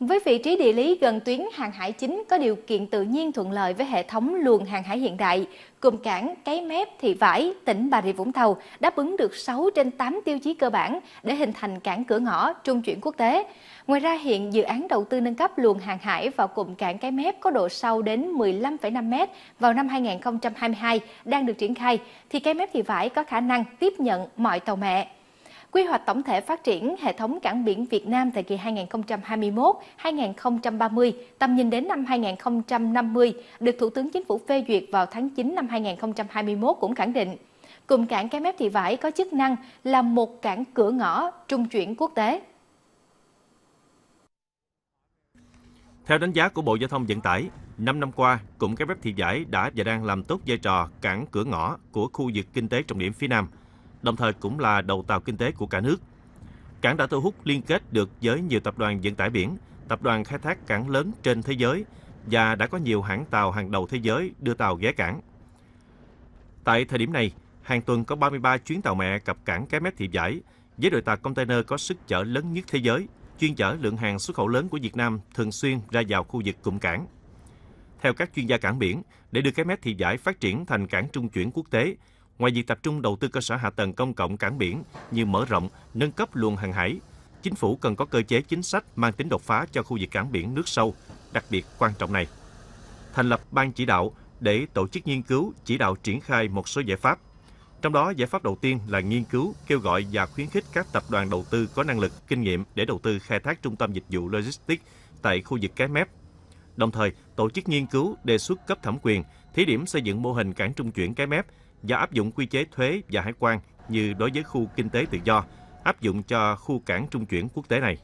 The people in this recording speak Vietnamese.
Với vị trí địa lý gần tuyến hàng hải chính có điều kiện tự nhiên thuận lợi với hệ thống luồng hàng hải hiện đại, cụm cảng Cái Mép, Thị Vải, tỉnh Bà Rịa Vũng Tàu đáp ứng được 6 trên 8 tiêu chí cơ bản để hình thành cảng cửa ngõ trung chuyển quốc tế. Ngoài ra hiện dự án đầu tư nâng cấp luồng hàng hải vào cụm cảng Cái Mép có độ sâu đến 15,5 m vào năm 2022 đang được triển khai thì Cái Mép Thị Vải có khả năng tiếp nhận mọi tàu mẹ quy hoạch tổng thể phát triển hệ thống cảng biển Việt Nam thời kỳ 2021-2030, tầm nhìn đến năm 2050 được Thủ tướng Chính phủ phê duyệt vào tháng 9 năm 2021 cũng khẳng định cụm cảng Cái Mép Thị Vải có chức năng là một cảng cửa ngõ trung chuyển quốc tế. Theo đánh giá của Bộ Giao thông Vận tải, 5 năm qua, cụm Cái Mép Thị Vải đã và đang làm tốt vai trò cảng cửa ngõ của khu vực kinh tế trọng điểm phía Nam – đồng thời cũng là đầu tàu kinh tế của cả nước. Cảng đã thu hút liên kết được với nhiều tập đoàn vận tải biển, tập đoàn khai thác cảng lớn trên thế giới và đã có nhiều hãng tàu hàng đầu thế giới đưa tàu ghé cảng. Tại thời điểm này, hàng tuần có 33 chuyến tàu mẹ cập cảng Cái Mép Thị Giải, với đội tàu container có sức chở lớn nhất thế giới, chuyên chở lượng hàng xuất khẩu lớn của Việt Nam thường xuyên ra vào khu vực cụm cảng. Theo các chuyên gia cảng biển, để đưa Cái Mép Thị Giải phát triển thành cảng trung chuyển quốc tế, Ngoài việc tập trung đầu tư cơ sở hạ tầng công cộng cảng biển như mở rộng, nâng cấp luồng hàng hải, chính phủ cần có cơ chế chính sách mang tính đột phá cho khu vực cảng biển nước sâu, đặc biệt quan trọng này. Thành lập ban chỉ đạo để tổ chức nghiên cứu, chỉ đạo triển khai một số giải pháp. Trong đó, giải pháp đầu tiên là nghiên cứu, kêu gọi và khuyến khích các tập đoàn đầu tư có năng lực, kinh nghiệm để đầu tư khai thác trung tâm dịch vụ logistics tại khu vực Cái Mép. Đồng thời, tổ chức nghiên cứu, đề xuất cấp thẩm quyền, thí điểm xây dựng mô hình cảng trung chuyển Cái Mép và áp dụng quy chế thuế và hải quan như đối với khu kinh tế tự do áp dụng cho khu cảng trung chuyển quốc tế này.